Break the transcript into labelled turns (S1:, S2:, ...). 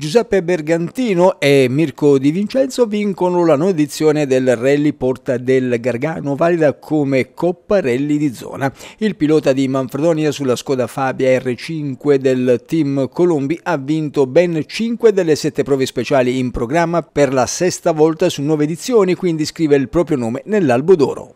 S1: Giuseppe Bergantino e Mirko Di Vincenzo vincono la nuova edizione del Rally Porta del Gargano, valida come Coppa Rally di zona. Il pilota di Manfredonia sulla Skoda Fabia R5 del Team Colombi ha vinto ben 5 delle 7 prove speciali in programma per la sesta volta su 9 edizioni, quindi scrive il proprio nome nell'albo d'oro.